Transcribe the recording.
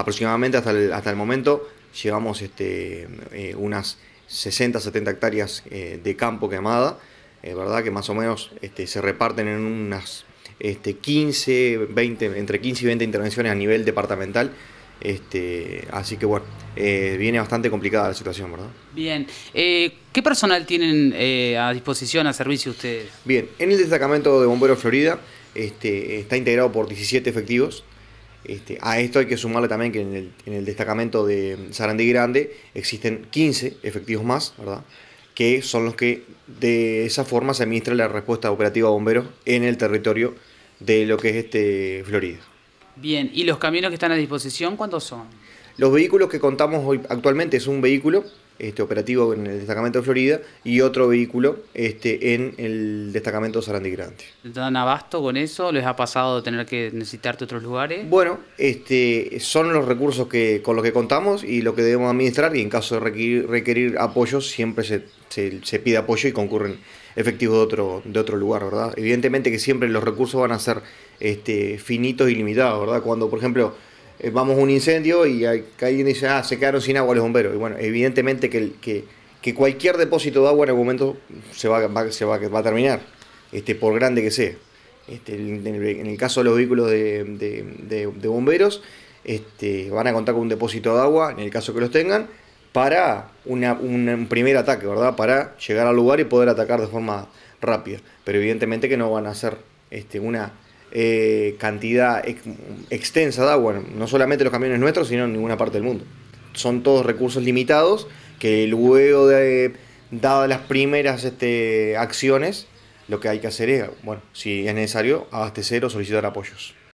aproximadamente hasta el, momento llevamos este, eh, unas 60, 70 hectáreas eh, de campo quemada, ¿verdad? Que más o menos este, se reparten en unas este, 15, 20, entre 15 y 20 intervenciones a nivel departamental. Este, así que bueno, eh, viene bastante complicada la situación, ¿verdad? Bien. ¿Qué personal tienen a disposición, a servicio ustedes? Bien, en el destacamento de Bomberos Florida este, está integrado por 17 efectivos, este, a esto hay que sumarle también que en el, destacamento de Sarandí Grande existen 15 efectivos más, ¿verdad? que son los que de esa forma se administra la respuesta operativa a bomberos en el territorio de lo que es este Florida. Bien, ¿y los camiones que están a disposición cuántos son? Los vehículos que contamos hoy actualmente es un vehículo este, operativo en el destacamento de Florida y otro vehículo este, en el destacamento Sarandí Grande. ¿Dan abasto con eso? ¿Les ha pasado de tener que necesitarte otros lugares? Bueno, este, son los recursos que, con los que contamos y lo que debemos administrar y en caso de requerir, apoyo siempre se, se pide apoyo y concurren efectivos de otro, de otro lugar, ¿verdad? Evidentemente que siempre los recursos van a ser este, finitos y limitados, ¿verdad? Cuando, por ejemplo, eh, vamos a un incendio y alguien dice, ah, se quedaron sin agua los bomberos. Y bueno, evidentemente que, que, cualquier depósito de agua en algún momento se va, se va, va a terminar, este, por grande que sea. Este, en, el, caso de los vehículos de, bomberos, este, van a contar con un depósito de agua, en el caso que los tengan, para un primer ataque, ¿verdad? Para llegar al lugar y poder atacar de forma rápida. Pero evidentemente que no van a hacer este, una eh, cantidad extensa de agua, no solamente los camiones nuestros, sino en ninguna parte del mundo. Son todos recursos limitados que luego de dadas las primeras este, acciones, lo que hay que hacer es, bueno, si es necesario, abastecer o solicitar apoyos.